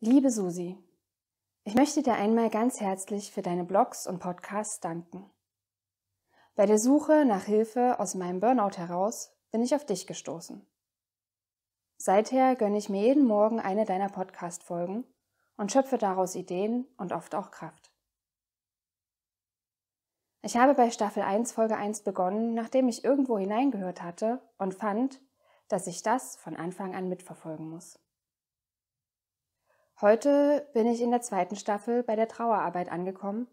Liebe Susi, ich möchte dir einmal ganz herzlich für deine Blogs und Podcasts danken. Bei der Suche nach Hilfe aus meinem Burnout heraus bin ich auf dich gestoßen. Seither gönne ich mir jeden Morgen eine deiner Podcast-Folgen und schöpfe daraus Ideen und oft auch Kraft. Ich habe bei Staffel 1 Folge 1 begonnen, nachdem ich irgendwo hineingehört hatte und fand, dass ich das von Anfang an mitverfolgen muss. Heute bin ich in der zweiten Staffel bei der Trauerarbeit angekommen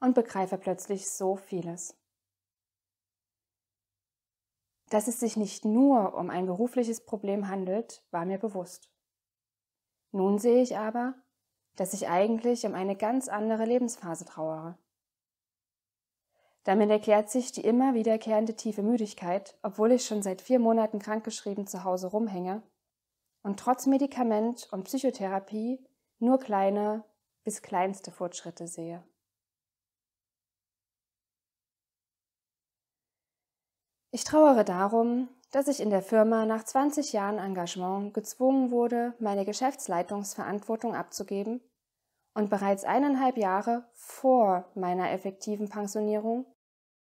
und begreife plötzlich so vieles. Dass es sich nicht nur um ein berufliches Problem handelt, war mir bewusst. Nun sehe ich aber, dass ich eigentlich um eine ganz andere Lebensphase trauere. Damit erklärt sich die immer wiederkehrende tiefe Müdigkeit, obwohl ich schon seit vier Monaten krankgeschrieben zu Hause rumhänge und trotz Medikament und Psychotherapie nur kleine bis kleinste Fortschritte sehe. Ich trauere darum, dass ich in der Firma nach 20 Jahren Engagement gezwungen wurde, meine Geschäftsleitungsverantwortung abzugeben und bereits eineinhalb Jahre vor meiner effektiven Pensionierung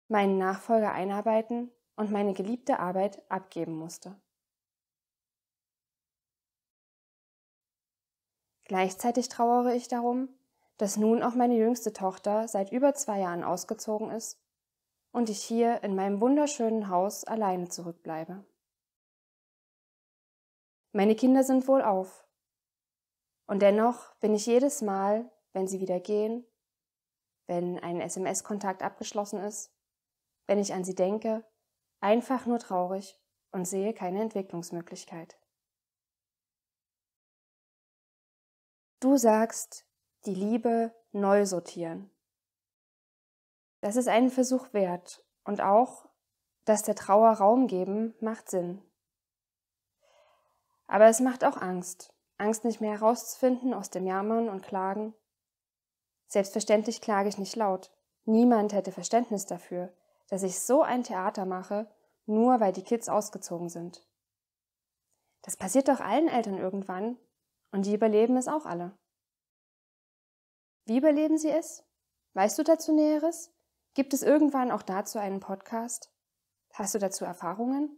meinen Nachfolger einarbeiten und meine geliebte Arbeit abgeben musste. Gleichzeitig trauere ich darum, dass nun auch meine jüngste Tochter seit über zwei Jahren ausgezogen ist und ich hier in meinem wunderschönen Haus alleine zurückbleibe. Meine Kinder sind wohlauf. Und dennoch bin ich jedes Mal, wenn sie wieder gehen, wenn ein SMS-Kontakt abgeschlossen ist, wenn ich an sie denke, einfach nur traurig und sehe keine Entwicklungsmöglichkeit. Du sagst, die Liebe neu sortieren. Das ist einen Versuch wert und auch, dass der Trauer Raum geben, macht Sinn. Aber es macht auch Angst. Angst nicht mehr herauszufinden aus dem Jammern und Klagen. Selbstverständlich klage ich nicht laut. Niemand hätte Verständnis dafür, dass ich so ein Theater mache, nur weil die Kids ausgezogen sind. Das passiert doch allen Eltern irgendwann, und die überleben es auch alle. Wie überleben sie es? Weißt du dazu Näheres? Gibt es irgendwann auch dazu einen Podcast? Hast du dazu Erfahrungen?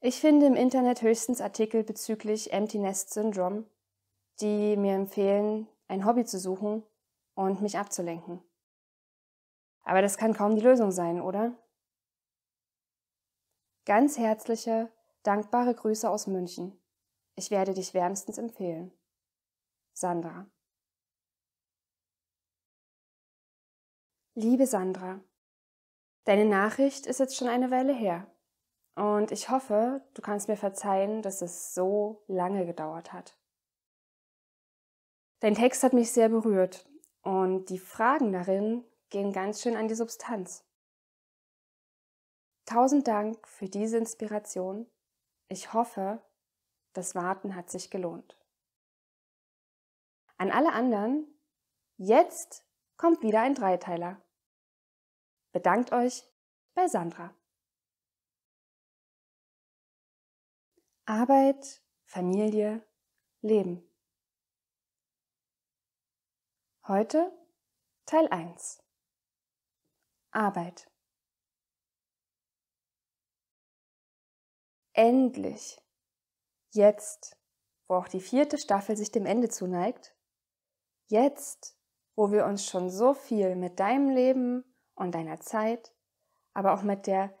Ich finde im Internet höchstens Artikel bezüglich Empty Nest Syndrome, die mir empfehlen, ein Hobby zu suchen und mich abzulenken. Aber das kann kaum die Lösung sein, oder? Ganz herzliche, dankbare Grüße aus München. Ich werde dich wärmstens empfehlen. Sandra. Liebe Sandra, deine Nachricht ist jetzt schon eine Weile her. Und ich hoffe, du kannst mir verzeihen, dass es so lange gedauert hat. Dein Text hat mich sehr berührt und die Fragen darin gehen ganz schön an die Substanz. Tausend Dank für diese Inspiration. Ich hoffe, das Warten hat sich gelohnt. An alle anderen, jetzt kommt wieder ein Dreiteiler. Bedankt euch bei Sandra. Arbeit, Familie, Leben. Heute Teil 1. Arbeit. Endlich Jetzt, wo auch die vierte Staffel sich dem Ende zuneigt. Jetzt, wo wir uns schon so viel mit deinem Leben und deiner Zeit, aber auch mit der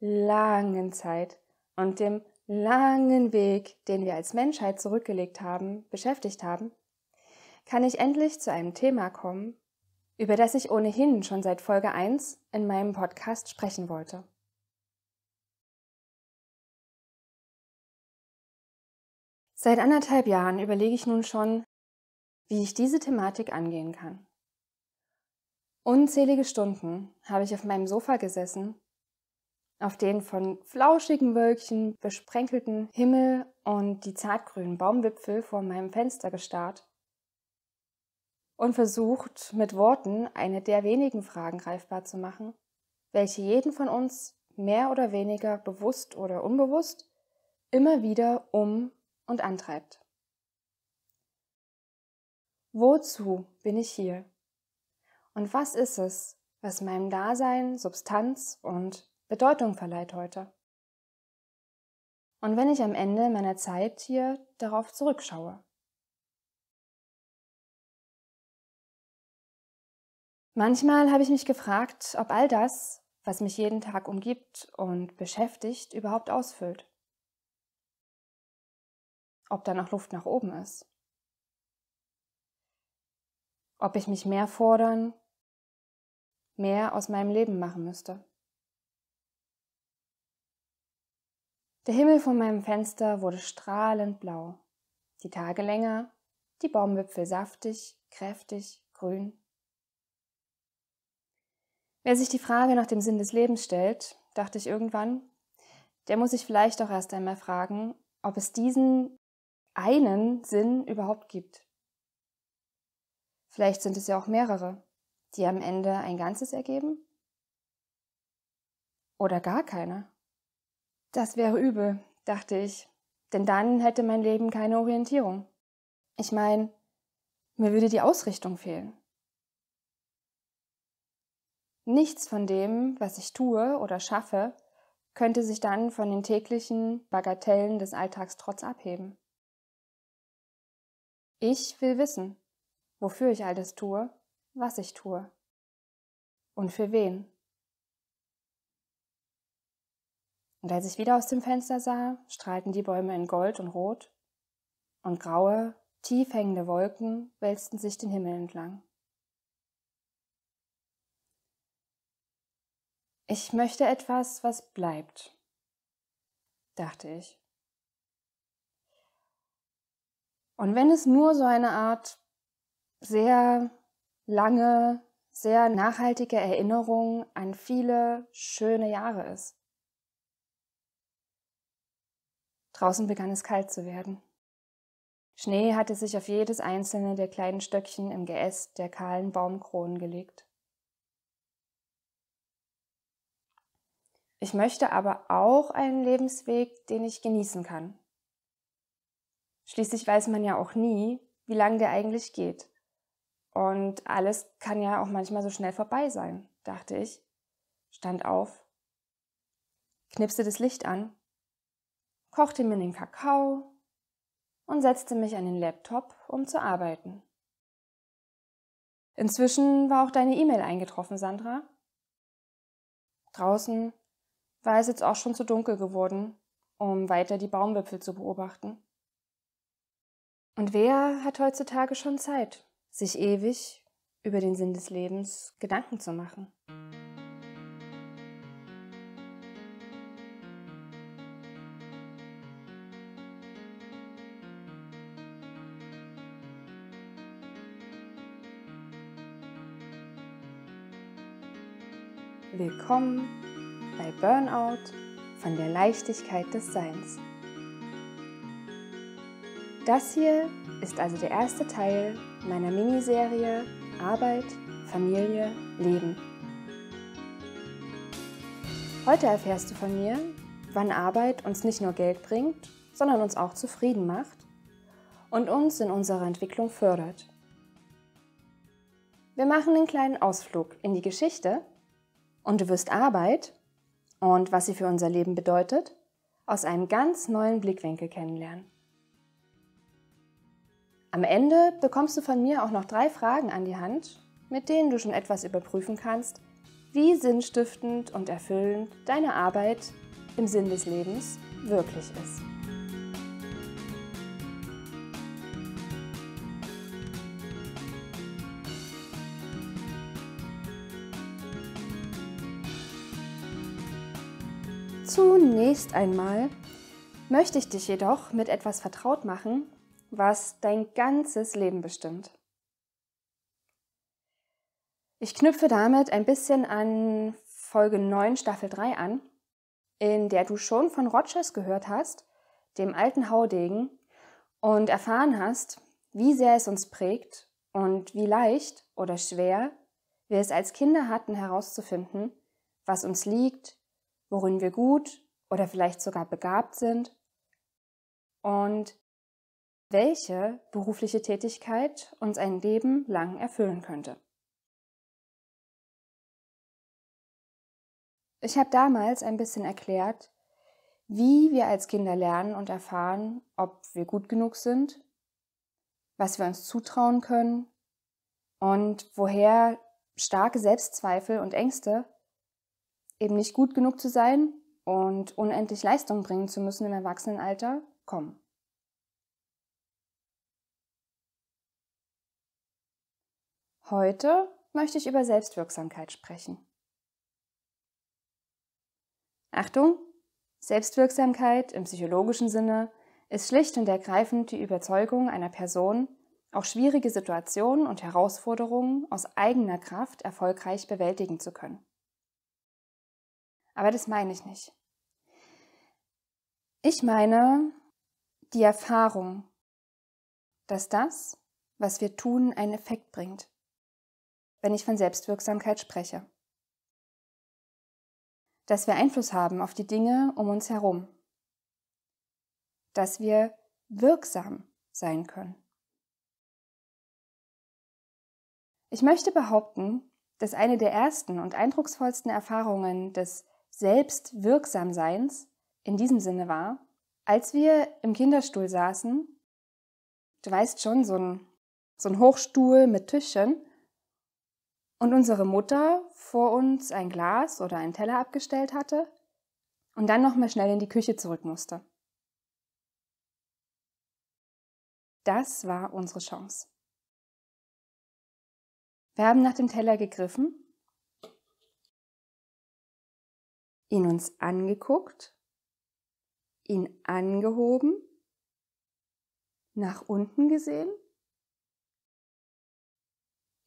langen Zeit und dem langen Weg, den wir als Menschheit zurückgelegt haben, beschäftigt haben, kann ich endlich zu einem Thema kommen, über das ich ohnehin schon seit Folge 1 in meinem Podcast sprechen wollte. Seit anderthalb Jahren überlege ich nun schon, wie ich diese Thematik angehen kann. Unzählige Stunden habe ich auf meinem Sofa gesessen, auf den von flauschigen Wölkchen besprenkelten Himmel und die zartgrünen Baumwipfel vor meinem Fenster gestarrt und versucht, mit Worten eine der wenigen Fragen greifbar zu machen, welche jeden von uns mehr oder weniger bewusst oder unbewusst immer wieder um und antreibt. Wozu bin ich hier? Und was ist es, was meinem Dasein Substanz und Bedeutung verleiht heute? Und wenn ich am Ende meiner Zeit hier darauf zurückschaue. Manchmal habe ich mich gefragt, ob all das, was mich jeden Tag umgibt und beschäftigt, überhaupt ausfüllt ob da noch Luft nach oben ist. Ob ich mich mehr fordern, mehr aus meinem Leben machen müsste. Der Himmel vor meinem Fenster wurde strahlend blau, die Tage länger, die Baumwipfel saftig, kräftig, grün. Wer sich die Frage nach dem Sinn des Lebens stellt, dachte ich irgendwann, der muss sich vielleicht auch erst einmal fragen, ob es diesen einen Sinn überhaupt gibt. Vielleicht sind es ja auch mehrere, die am Ende ein Ganzes ergeben. Oder gar keiner. Das wäre übel, dachte ich, denn dann hätte mein Leben keine Orientierung. Ich meine, mir würde die Ausrichtung fehlen. Nichts von dem, was ich tue oder schaffe, könnte sich dann von den täglichen Bagatellen des Alltags trotz abheben. Ich will wissen, wofür ich all das tue, was ich tue und für wen. Und als ich wieder aus dem Fenster sah, strahlten die Bäume in Gold und Rot, und graue, tief hängende Wolken wälzten sich den Himmel entlang. Ich möchte etwas, was bleibt, dachte ich. Und wenn es nur so eine Art sehr lange, sehr nachhaltige Erinnerung an viele schöne Jahre ist. Draußen begann es kalt zu werden. Schnee hatte sich auf jedes einzelne der kleinen Stöckchen im Geäst der kahlen Baumkronen gelegt. Ich möchte aber auch einen Lebensweg, den ich genießen kann. Schließlich weiß man ja auch nie, wie lange der eigentlich geht. Und alles kann ja auch manchmal so schnell vorbei sein, dachte ich, stand auf, knipste das Licht an, kochte mir den Kakao und setzte mich an den Laptop, um zu arbeiten. Inzwischen war auch deine E-Mail eingetroffen, Sandra. Draußen war es jetzt auch schon zu dunkel geworden, um weiter die Baumwipfel zu beobachten. Und wer hat heutzutage schon Zeit, sich ewig über den Sinn des Lebens Gedanken zu machen? Willkommen bei Burnout von der Leichtigkeit des Seins. Das hier ist also der erste Teil meiner Miniserie Arbeit, Familie, Leben. Heute erfährst du von mir, wann Arbeit uns nicht nur Geld bringt, sondern uns auch zufrieden macht und uns in unserer Entwicklung fördert. Wir machen einen kleinen Ausflug in die Geschichte und du wirst Arbeit und was sie für unser Leben bedeutet, aus einem ganz neuen Blickwinkel kennenlernen. Am Ende bekommst du von mir auch noch drei Fragen an die Hand, mit denen du schon etwas überprüfen kannst, wie sinnstiftend und erfüllend deine Arbeit im Sinn des Lebens wirklich ist. Zunächst einmal möchte ich dich jedoch mit etwas vertraut machen, was dein ganzes Leben bestimmt. Ich knüpfe damit ein bisschen an Folge 9 Staffel 3 an, in der du schon von Rogers gehört hast, dem alten Haudegen, und erfahren hast, wie sehr es uns prägt und wie leicht oder schwer wir es als Kinder hatten herauszufinden, was uns liegt, worin wir gut oder vielleicht sogar begabt sind und welche berufliche Tätigkeit uns ein Leben lang erfüllen könnte. Ich habe damals ein bisschen erklärt, wie wir als Kinder lernen und erfahren, ob wir gut genug sind, was wir uns zutrauen können und woher starke Selbstzweifel und Ängste, eben nicht gut genug zu sein und unendlich Leistung bringen zu müssen im Erwachsenenalter, kommen. Heute möchte ich über Selbstwirksamkeit sprechen. Achtung! Selbstwirksamkeit im psychologischen Sinne ist schlicht und ergreifend die Überzeugung einer Person, auch schwierige Situationen und Herausforderungen aus eigener Kraft erfolgreich bewältigen zu können. Aber das meine ich nicht. Ich meine die Erfahrung, dass das, was wir tun, einen Effekt bringt wenn ich von Selbstwirksamkeit spreche. Dass wir Einfluss haben auf die Dinge um uns herum. Dass wir wirksam sein können. Ich möchte behaupten, dass eine der ersten und eindrucksvollsten Erfahrungen des Selbstwirksamseins in diesem Sinne war, als wir im Kinderstuhl saßen, du weißt schon, so ein, so ein Hochstuhl mit Tischchen, und unsere Mutter vor uns ein Glas oder einen Teller abgestellt hatte und dann nochmal schnell in die Küche zurück musste. Das war unsere Chance. Wir haben nach dem Teller gegriffen, ihn uns angeguckt, ihn angehoben, nach unten gesehen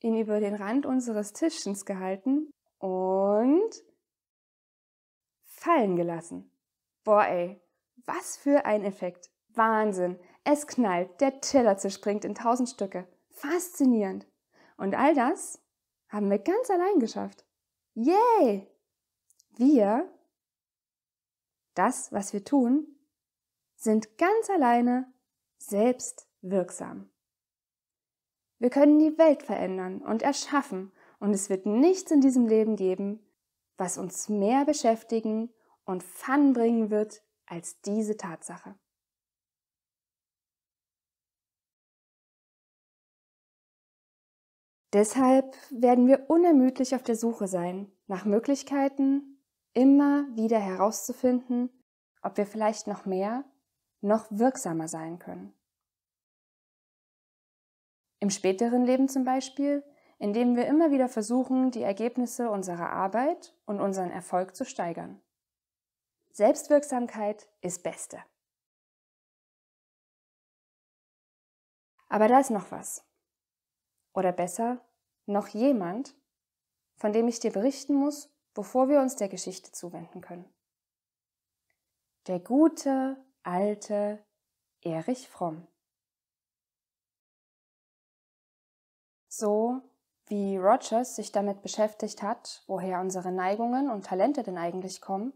ihn über den Rand unseres Tischchens gehalten und fallen gelassen. Boah, ey, was für ein Effekt. Wahnsinn. Es knallt, der Teller zerspringt in tausend Stücke. Faszinierend. Und all das haben wir ganz allein geschafft. Yay! Wir, das, was wir tun, sind ganz alleine selbst wirksam. Wir können die Welt verändern und erschaffen und es wird nichts in diesem Leben geben, was uns mehr beschäftigen und Fun bringen wird als diese Tatsache. Deshalb werden wir unermüdlich auf der Suche sein, nach Möglichkeiten, immer wieder herauszufinden, ob wir vielleicht noch mehr, noch wirksamer sein können. Im späteren Leben zum Beispiel, indem wir immer wieder versuchen, die Ergebnisse unserer Arbeit und unseren Erfolg zu steigern. Selbstwirksamkeit ist Beste. Aber da ist noch was. Oder besser, noch jemand, von dem ich dir berichten muss, bevor wir uns der Geschichte zuwenden können. Der gute, alte Erich Fromm. So wie Rogers sich damit beschäftigt hat, woher unsere Neigungen und Talente denn eigentlich kommen,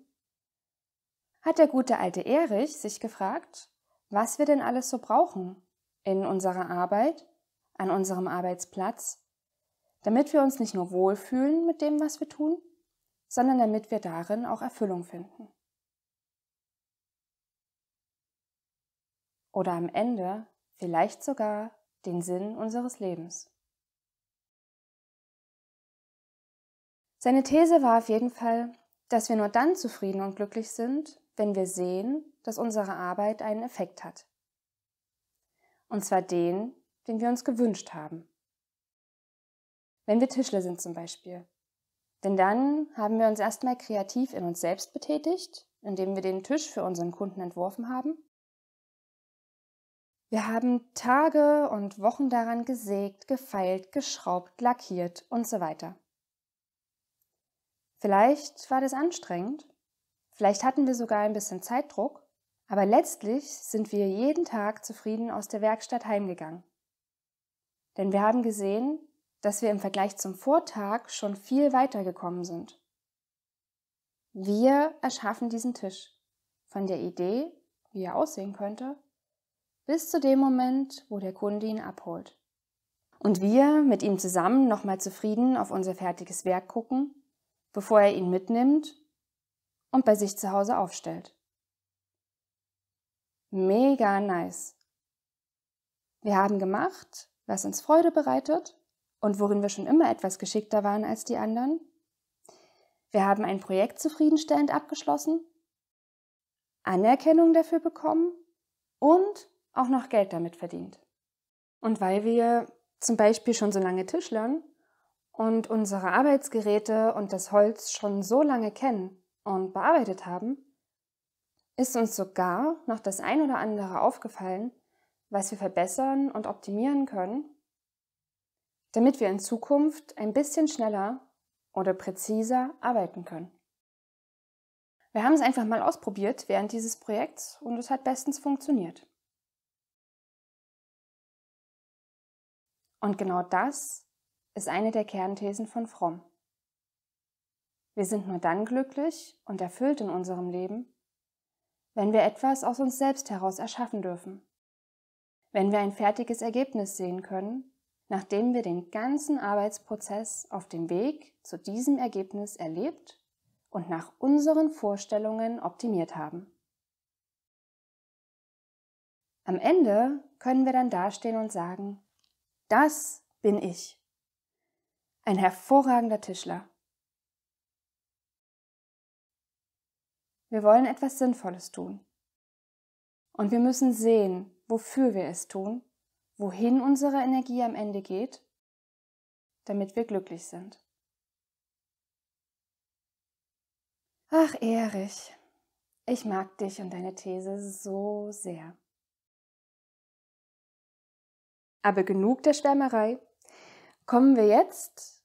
hat der gute alte Erich sich gefragt, was wir denn alles so brauchen in unserer Arbeit, an unserem Arbeitsplatz, damit wir uns nicht nur wohlfühlen mit dem, was wir tun, sondern damit wir darin auch Erfüllung finden. Oder am Ende vielleicht sogar den Sinn unseres Lebens. Seine These war auf jeden Fall, dass wir nur dann zufrieden und glücklich sind, wenn wir sehen, dass unsere Arbeit einen Effekt hat. Und zwar den, den wir uns gewünscht haben. Wenn wir Tischler sind zum Beispiel. Denn dann haben wir uns erstmal kreativ in uns selbst betätigt, indem wir den Tisch für unseren Kunden entworfen haben. Wir haben Tage und Wochen daran gesägt, gefeilt, geschraubt, lackiert und so weiter. Vielleicht war das anstrengend, vielleicht hatten wir sogar ein bisschen Zeitdruck, aber letztlich sind wir jeden Tag zufrieden aus der Werkstatt heimgegangen. Denn wir haben gesehen, dass wir im Vergleich zum Vortag schon viel weitergekommen sind. Wir erschaffen diesen Tisch. Von der Idee, wie er aussehen könnte, bis zu dem Moment, wo der Kunde ihn abholt. Und wir mit ihm zusammen nochmal zufrieden auf unser fertiges Werk gucken bevor er ihn mitnimmt und bei sich zu Hause aufstellt. Mega nice. Wir haben gemacht, was uns Freude bereitet und worin wir schon immer etwas geschickter waren als die anderen. Wir haben ein Projekt zufriedenstellend abgeschlossen, Anerkennung dafür bekommen und auch noch Geld damit verdient. Und weil wir zum Beispiel schon so lange Tischlern und unsere Arbeitsgeräte und das Holz schon so lange kennen und bearbeitet haben, ist uns sogar noch das ein oder andere aufgefallen, was wir verbessern und optimieren können, damit wir in Zukunft ein bisschen schneller oder präziser arbeiten können. Wir haben es einfach mal ausprobiert während dieses Projekts und es hat bestens funktioniert. Und genau das ist eine der Kernthesen von Fromm. Wir sind nur dann glücklich und erfüllt in unserem Leben, wenn wir etwas aus uns selbst heraus erschaffen dürfen, wenn wir ein fertiges Ergebnis sehen können, nachdem wir den ganzen Arbeitsprozess auf dem Weg zu diesem Ergebnis erlebt und nach unseren Vorstellungen optimiert haben. Am Ende können wir dann dastehen und sagen, das bin ich ein hervorragender Tischler. Wir wollen etwas Sinnvolles tun. Und wir müssen sehen, wofür wir es tun, wohin unsere Energie am Ende geht, damit wir glücklich sind. Ach, Erich, ich mag dich und deine These so sehr. Aber genug der Schwärmerei. Kommen wir jetzt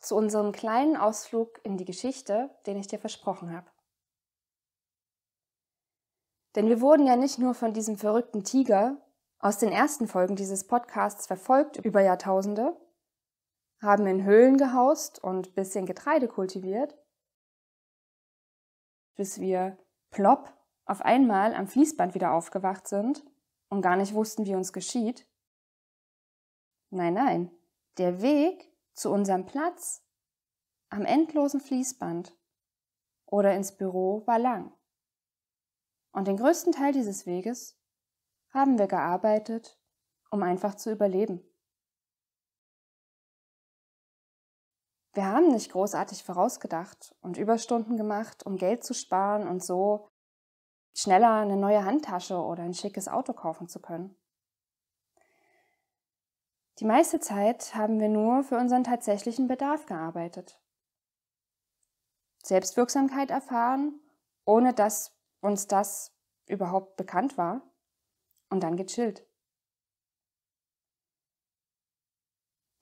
zu unserem kleinen Ausflug in die Geschichte, den ich dir versprochen habe. Denn wir wurden ja nicht nur von diesem verrückten Tiger aus den ersten Folgen dieses Podcasts verfolgt über Jahrtausende, haben in Höhlen gehaust und bisschen Getreide kultiviert, bis wir plopp auf einmal am Fließband wieder aufgewacht sind und gar nicht wussten, wie uns geschieht. Nein, nein, der Weg zu unserem Platz am endlosen Fließband oder ins Büro war lang. Und den größten Teil dieses Weges haben wir gearbeitet, um einfach zu überleben. Wir haben nicht großartig vorausgedacht und Überstunden gemacht, um Geld zu sparen und so schneller eine neue Handtasche oder ein schickes Auto kaufen zu können. Die meiste Zeit haben wir nur für unseren tatsächlichen Bedarf gearbeitet. Selbstwirksamkeit erfahren, ohne dass uns das überhaupt bekannt war, und dann gechillt.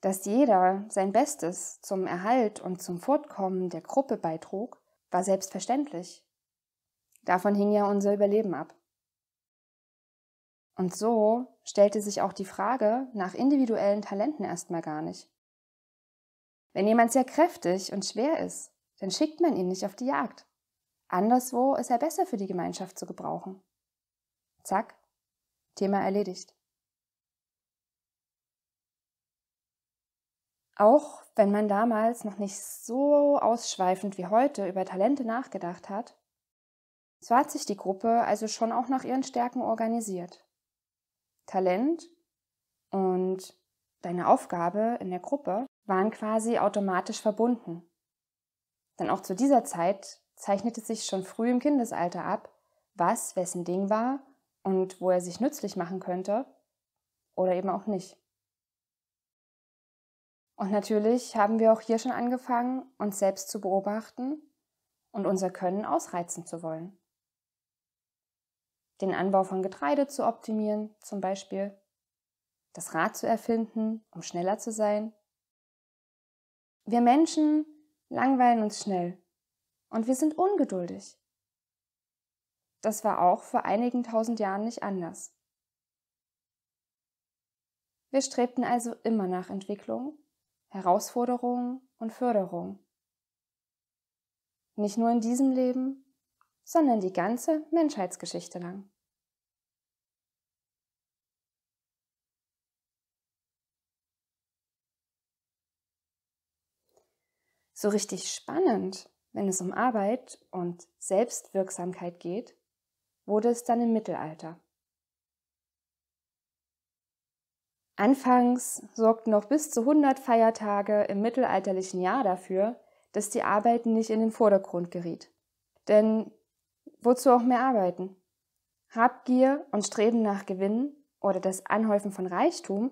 Dass jeder sein Bestes zum Erhalt und zum Fortkommen der Gruppe beitrug, war selbstverständlich. Davon hing ja unser Überleben ab. Und so stellte sich auch die Frage nach individuellen Talenten erstmal gar nicht. Wenn jemand sehr kräftig und schwer ist, dann schickt man ihn nicht auf die Jagd. Anderswo ist er besser für die Gemeinschaft zu gebrauchen. Zack, Thema erledigt. Auch wenn man damals noch nicht so ausschweifend wie heute über Talente nachgedacht hat, so hat sich die Gruppe also schon auch nach ihren Stärken organisiert. Talent und deine Aufgabe in der Gruppe waren quasi automatisch verbunden. Denn auch zu dieser Zeit zeichnete sich schon früh im Kindesalter ab, was wessen Ding war und wo er sich nützlich machen könnte oder eben auch nicht. Und natürlich haben wir auch hier schon angefangen, uns selbst zu beobachten und unser Können ausreizen zu wollen den Anbau von Getreide zu optimieren, zum Beispiel, das Rad zu erfinden, um schneller zu sein. Wir Menschen langweilen uns schnell und wir sind ungeduldig. Das war auch vor einigen tausend Jahren nicht anders. Wir strebten also immer nach Entwicklung, Herausforderung und Förderung. Nicht nur in diesem Leben, sondern die ganze Menschheitsgeschichte lang. So richtig spannend, wenn es um Arbeit und Selbstwirksamkeit geht, wurde es dann im Mittelalter. Anfangs sorgten noch bis zu 100 Feiertage im mittelalterlichen Jahr dafür, dass die Arbeit nicht in den Vordergrund geriet. Denn Wozu auch mehr arbeiten? Habgier und Streben nach Gewinn oder das Anhäufen von Reichtum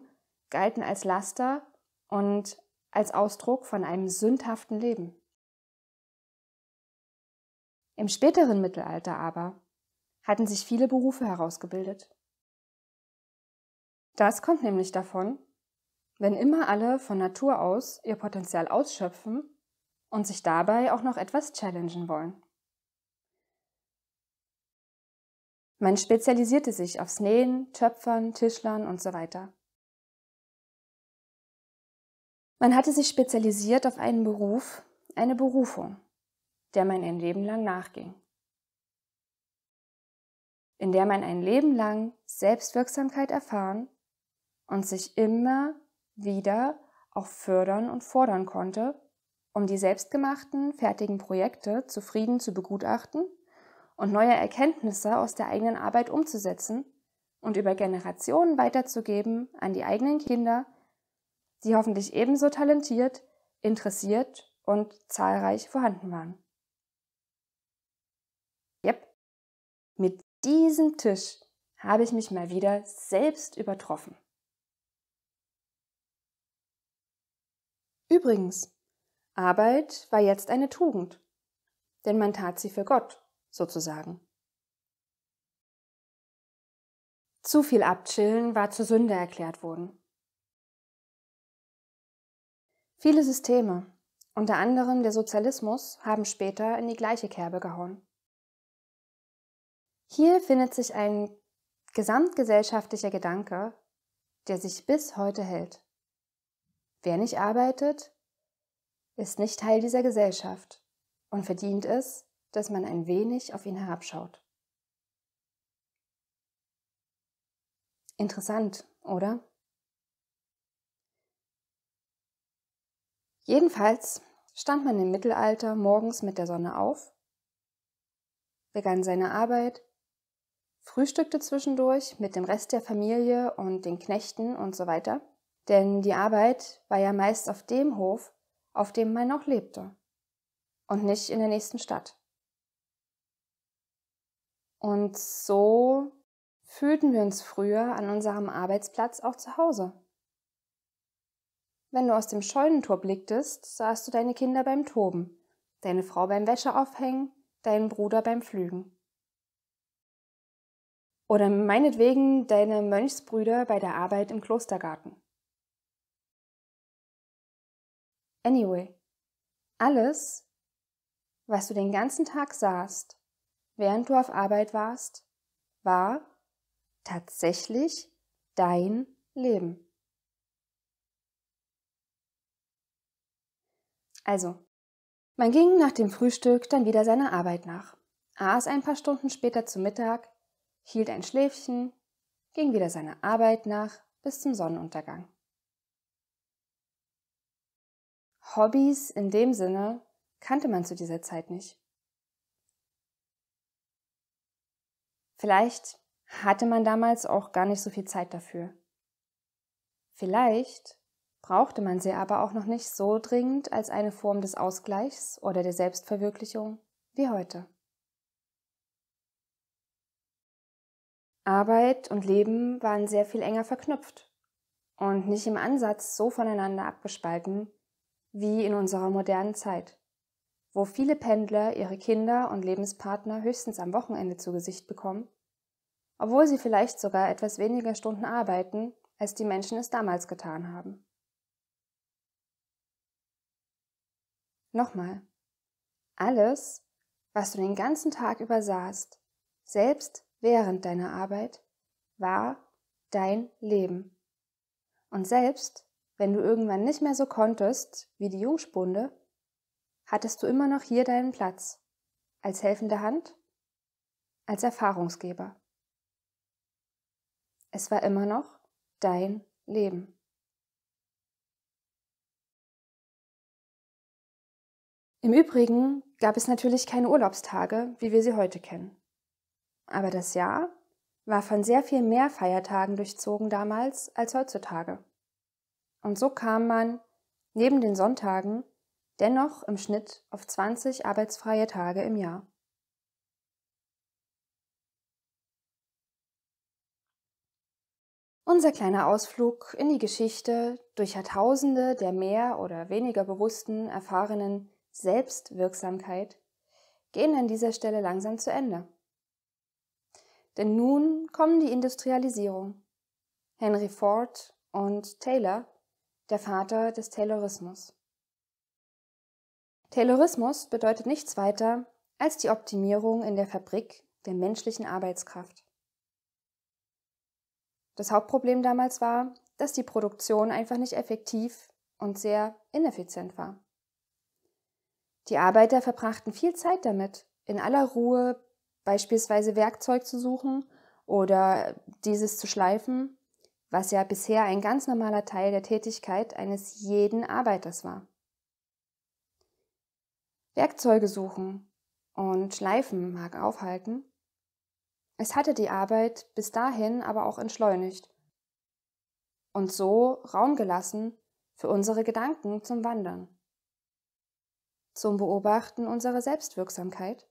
galten als Laster und als Ausdruck von einem sündhaften Leben. Im späteren Mittelalter aber hatten sich viele Berufe herausgebildet. Das kommt nämlich davon, wenn immer alle von Natur aus ihr Potenzial ausschöpfen und sich dabei auch noch etwas challengen wollen. Man spezialisierte sich aufs Nähen, Töpfern, Tischlern und so weiter. Man hatte sich spezialisiert auf einen Beruf, eine Berufung, der man ein Leben lang nachging, in der man ein Leben lang Selbstwirksamkeit erfahren und sich immer wieder auch fördern und fordern konnte, um die selbstgemachten, fertigen Projekte zufrieden zu begutachten und neue Erkenntnisse aus der eigenen Arbeit umzusetzen und über Generationen weiterzugeben an die eigenen Kinder, die hoffentlich ebenso talentiert, interessiert und zahlreich vorhanden waren. Yep, mit diesem Tisch habe ich mich mal wieder selbst übertroffen. Übrigens, Arbeit war jetzt eine Tugend, denn man tat sie für Gott sozusagen. Zu viel Abchillen war zur Sünde erklärt worden. Viele Systeme, unter anderem der Sozialismus, haben später in die gleiche Kerbe gehauen. Hier findet sich ein gesamtgesellschaftlicher Gedanke, der sich bis heute hält. Wer nicht arbeitet, ist nicht Teil dieser Gesellschaft und verdient es, dass man ein wenig auf ihn herabschaut. Interessant, oder? Jedenfalls stand man im Mittelalter morgens mit der Sonne auf, begann seine Arbeit, frühstückte zwischendurch mit dem Rest der Familie und den Knechten und so weiter, denn die Arbeit war ja meist auf dem Hof, auf dem man noch lebte und nicht in der nächsten Stadt. Und so fühlten wir uns früher an unserem Arbeitsplatz auch zu Hause. Wenn du aus dem Scheunentor blicktest, sahst du deine Kinder beim Toben, deine Frau beim Wäscheaufhängen, deinen Bruder beim Pflügen. Oder meinetwegen deine Mönchsbrüder bei der Arbeit im Klostergarten. Anyway, alles, was du den ganzen Tag sahst, während du auf Arbeit warst, war tatsächlich dein Leben. Also, man ging nach dem Frühstück dann wieder seiner Arbeit nach, aß ein paar Stunden später zu Mittag, hielt ein Schläfchen, ging wieder seiner Arbeit nach bis zum Sonnenuntergang. Hobbys in dem Sinne kannte man zu dieser Zeit nicht. Vielleicht hatte man damals auch gar nicht so viel Zeit dafür. Vielleicht brauchte man sie aber auch noch nicht so dringend als eine Form des Ausgleichs oder der Selbstverwirklichung wie heute. Arbeit und Leben waren sehr viel enger verknüpft und nicht im Ansatz so voneinander abgespalten wie in unserer modernen Zeit wo viele Pendler ihre Kinder und Lebenspartner höchstens am Wochenende zu Gesicht bekommen, obwohl sie vielleicht sogar etwas weniger Stunden arbeiten, als die Menschen es damals getan haben. Nochmal. Alles, was du den ganzen Tag über sahst, selbst während deiner Arbeit, war dein Leben. Und selbst wenn du irgendwann nicht mehr so konntest wie die Jungspunde, hattest du immer noch hier deinen Platz, als helfende Hand, als Erfahrungsgeber. Es war immer noch dein Leben. Im Übrigen gab es natürlich keine Urlaubstage, wie wir sie heute kennen. Aber das Jahr war von sehr viel mehr Feiertagen durchzogen damals als heutzutage. Und so kam man, neben den Sonntagen, dennoch im Schnitt auf 20 arbeitsfreie Tage im Jahr. Unser kleiner Ausflug in die Geschichte durch Jahrtausende der mehr oder weniger bewussten, erfahrenen Selbstwirksamkeit gehen an dieser Stelle langsam zu Ende. Denn nun kommen die Industrialisierung, Henry Ford und Taylor, der Vater des Taylorismus. Taylorismus bedeutet nichts weiter als die Optimierung in der Fabrik der menschlichen Arbeitskraft. Das Hauptproblem damals war, dass die Produktion einfach nicht effektiv und sehr ineffizient war. Die Arbeiter verbrachten viel Zeit damit, in aller Ruhe beispielsweise Werkzeug zu suchen oder dieses zu schleifen, was ja bisher ein ganz normaler Teil der Tätigkeit eines jeden Arbeiters war. Werkzeuge suchen und Schleifen mag aufhalten. Es hatte die Arbeit bis dahin aber auch entschleunigt und so Raum gelassen für unsere Gedanken zum Wandern, zum Beobachten unserer Selbstwirksamkeit,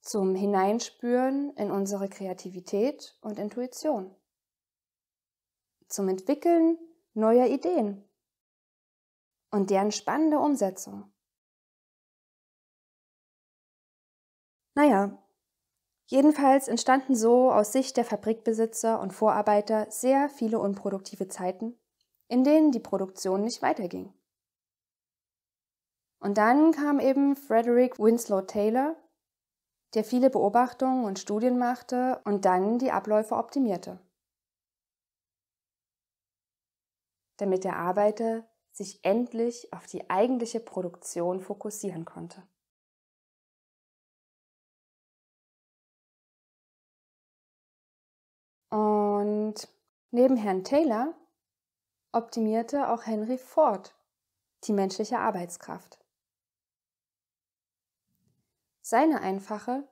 zum Hineinspüren in unsere Kreativität und Intuition, zum Entwickeln neuer Ideen und deren spannende Umsetzung. Naja, jedenfalls entstanden so aus Sicht der Fabrikbesitzer und Vorarbeiter sehr viele unproduktive Zeiten, in denen die Produktion nicht weiterging. Und dann kam eben Frederick Winslow Taylor, der viele Beobachtungen und Studien machte und dann die Abläufe optimierte. Damit der Arbeiter sich endlich auf die eigentliche Produktion fokussieren konnte. Und neben Herrn Taylor optimierte auch Henry Ford die menschliche Arbeitskraft. Seine einfache,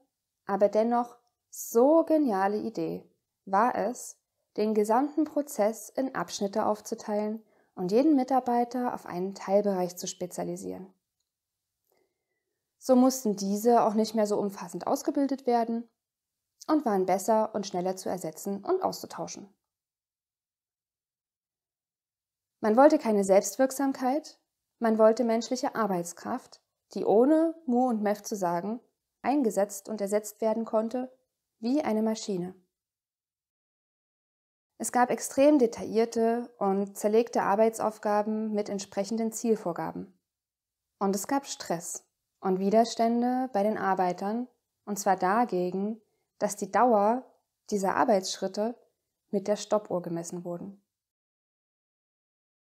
aber dennoch so geniale Idee war es, den gesamten Prozess in Abschnitte aufzuteilen und jeden Mitarbeiter auf einen Teilbereich zu spezialisieren. So mussten diese auch nicht mehr so umfassend ausgebildet werden und waren besser und schneller zu ersetzen und auszutauschen. Man wollte keine Selbstwirksamkeit, man wollte menschliche Arbeitskraft, die ohne Mu und Mef zu sagen eingesetzt und ersetzt werden konnte, wie eine Maschine. Es gab extrem detaillierte und zerlegte Arbeitsaufgaben mit entsprechenden Zielvorgaben. Und es gab Stress und Widerstände bei den Arbeitern, und zwar dagegen, dass die Dauer dieser Arbeitsschritte mit der Stoppuhr gemessen wurden.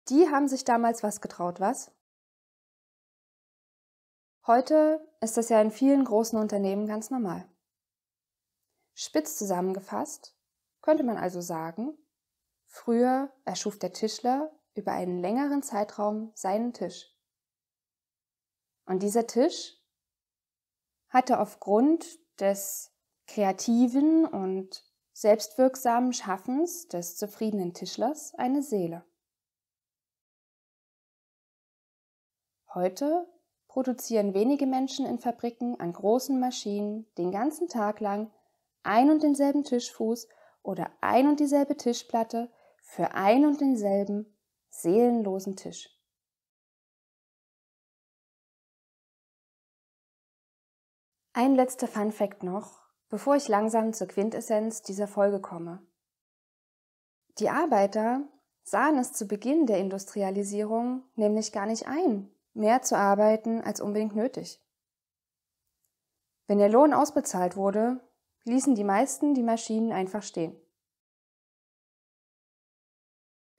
Die haben sich damals was getraut, was? Heute ist das ja in vielen großen Unternehmen ganz normal. Spitz zusammengefasst könnte man also sagen, früher erschuf der Tischler über einen längeren Zeitraum seinen Tisch. Und dieser Tisch hatte aufgrund des kreativen und selbstwirksamen Schaffens des zufriedenen Tischlers eine Seele. Heute produzieren wenige Menschen in Fabriken an großen Maschinen den ganzen Tag lang ein und denselben Tischfuß oder ein und dieselbe Tischplatte für ein und denselben seelenlosen Tisch. Ein letzter Fun Fact noch bevor ich langsam zur Quintessenz dieser Folge komme. Die Arbeiter sahen es zu Beginn der Industrialisierung nämlich gar nicht ein, mehr zu arbeiten als unbedingt nötig. Wenn der Lohn ausbezahlt wurde, ließen die meisten die Maschinen einfach stehen.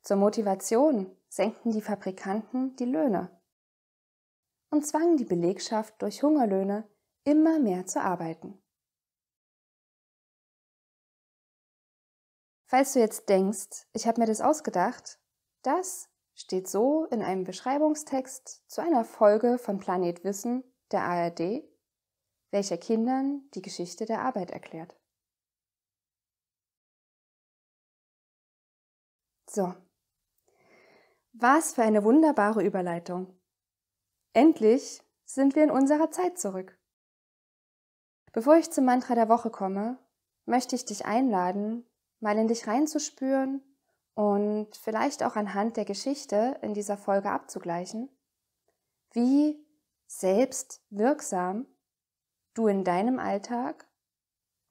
Zur Motivation senkten die Fabrikanten die Löhne und zwangen die Belegschaft durch Hungerlöhne immer mehr zu arbeiten. Falls du jetzt denkst, ich habe mir das ausgedacht, das steht so in einem Beschreibungstext zu einer Folge von Planet Wissen der ARD, welcher Kindern die Geschichte der Arbeit erklärt. So. Was für eine wunderbare Überleitung. Endlich sind wir in unserer Zeit zurück. Bevor ich zum Mantra der Woche komme, möchte ich dich einladen, mal in dich reinzuspüren und vielleicht auch anhand der Geschichte in dieser Folge abzugleichen, wie selbstwirksam du in deinem Alltag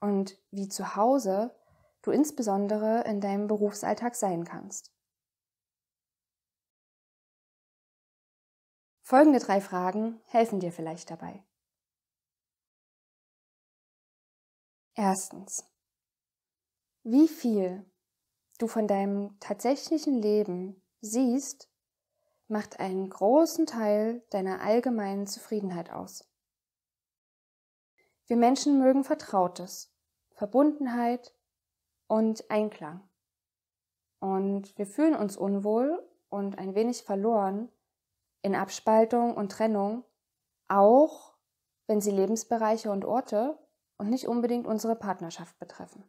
und wie zu Hause du insbesondere in deinem Berufsalltag sein kannst. Folgende drei Fragen helfen dir vielleicht dabei. Erstens wie viel du von deinem tatsächlichen Leben siehst, macht einen großen Teil deiner allgemeinen Zufriedenheit aus. Wir Menschen mögen Vertrautes, Verbundenheit und Einklang. Und wir fühlen uns unwohl und ein wenig verloren in Abspaltung und Trennung, auch wenn sie Lebensbereiche und Orte und nicht unbedingt unsere Partnerschaft betreffen.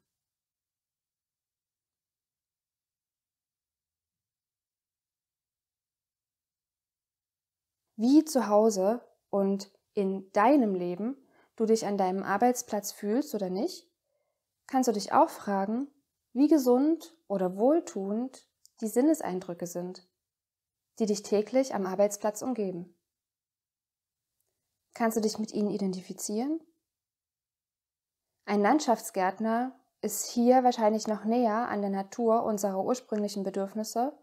wie zu Hause und in deinem Leben du dich an deinem Arbeitsplatz fühlst oder nicht, kannst du dich auch fragen, wie gesund oder wohltuend die Sinneseindrücke sind, die dich täglich am Arbeitsplatz umgeben. Kannst du dich mit ihnen identifizieren? Ein Landschaftsgärtner ist hier wahrscheinlich noch näher an der Natur unserer ursprünglichen Bedürfnisse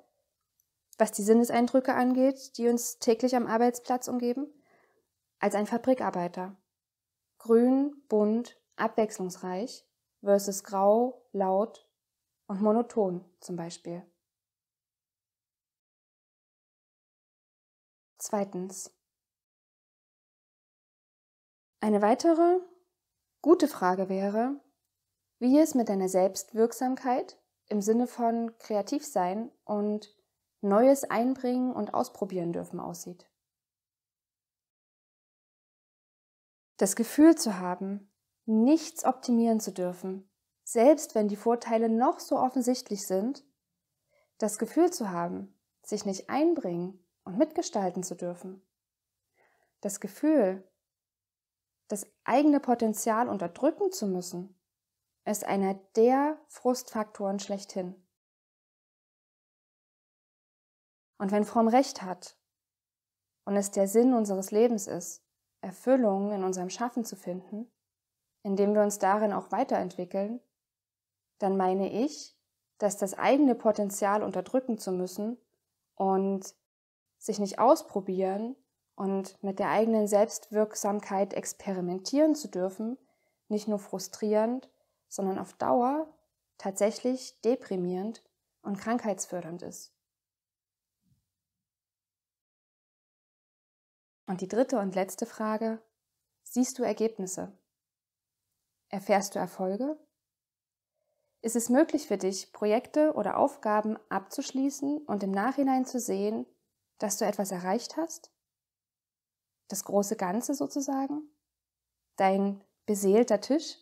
was die Sinneseindrücke angeht, die uns täglich am Arbeitsplatz umgeben, als ein Fabrikarbeiter. Grün, bunt, abwechslungsreich versus grau, laut und monoton zum Beispiel. Zweitens. Eine weitere gute Frage wäre, wie es mit deiner Selbstwirksamkeit im Sinne von kreativ sein und Neues einbringen und ausprobieren dürfen aussieht. Das Gefühl zu haben, nichts optimieren zu dürfen, selbst wenn die Vorteile noch so offensichtlich sind, das Gefühl zu haben, sich nicht einbringen und mitgestalten zu dürfen. Das Gefühl, das eigene Potenzial unterdrücken zu müssen, ist einer der Frustfaktoren schlechthin. Und wenn Fromm recht hat und es der Sinn unseres Lebens ist, Erfüllung in unserem Schaffen zu finden, indem wir uns darin auch weiterentwickeln, dann meine ich, dass das eigene Potenzial unterdrücken zu müssen und sich nicht ausprobieren und mit der eigenen Selbstwirksamkeit experimentieren zu dürfen, nicht nur frustrierend, sondern auf Dauer tatsächlich deprimierend und krankheitsfördernd ist. Und die dritte und letzte Frage, siehst du Ergebnisse? Erfährst du Erfolge? Ist es möglich für dich, Projekte oder Aufgaben abzuschließen und im Nachhinein zu sehen, dass du etwas erreicht hast? Das große Ganze sozusagen? Dein beseelter Tisch?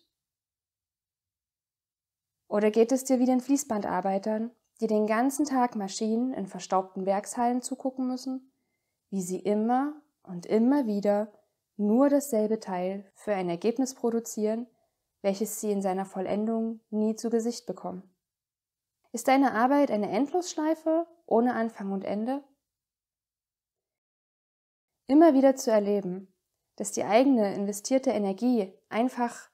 Oder geht es dir wie den Fließbandarbeitern, die den ganzen Tag Maschinen in verstaubten Werkshallen zugucken müssen, wie sie immer und immer wieder nur dasselbe Teil für ein Ergebnis produzieren, welches sie in seiner Vollendung nie zu Gesicht bekommen? Ist deine Arbeit eine Endlosschleife ohne Anfang und Ende? Immer wieder zu erleben, dass die eigene investierte Energie einfach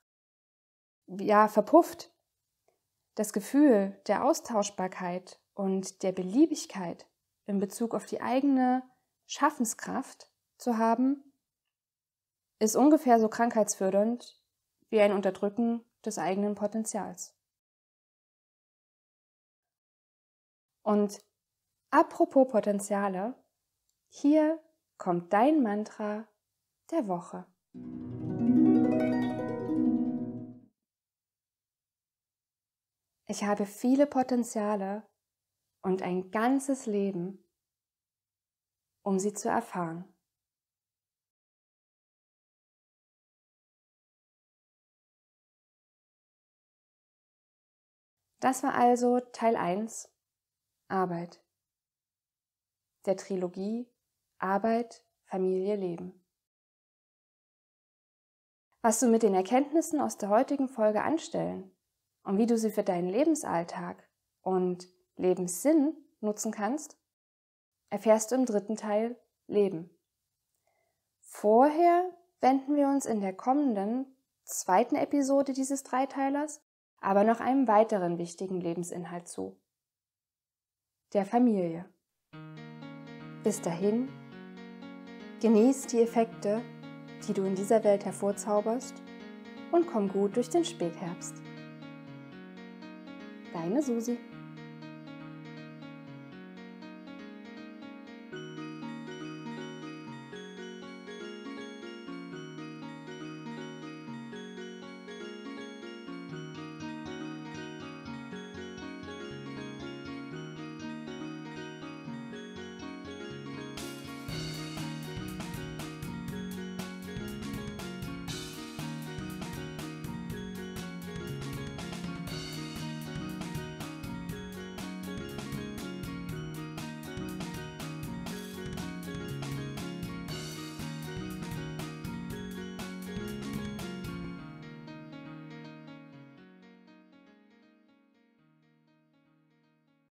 ja verpufft. Das Gefühl der Austauschbarkeit und der Beliebigkeit in Bezug auf die eigene Schaffenskraft zu haben, ist ungefähr so krankheitsfördernd wie ein Unterdrücken des eigenen Potenzials. Und apropos Potenziale, hier kommt dein Mantra der Woche. Ich habe viele Potenziale und ein ganzes Leben, um sie zu erfahren. Das war also Teil 1 Arbeit der Trilogie Arbeit, Familie, Leben. Was du mit den Erkenntnissen aus der heutigen Folge anstellen und wie du sie für deinen Lebensalltag und Lebenssinn nutzen kannst, erfährst du im dritten Teil Leben. Vorher wenden wir uns in der kommenden zweiten Episode dieses Dreiteilers aber noch einem weiteren wichtigen Lebensinhalt zu. Der Familie. Bis dahin, genieß die Effekte, die du in dieser Welt hervorzauberst und komm gut durch den Spätherbst. Deine Susi.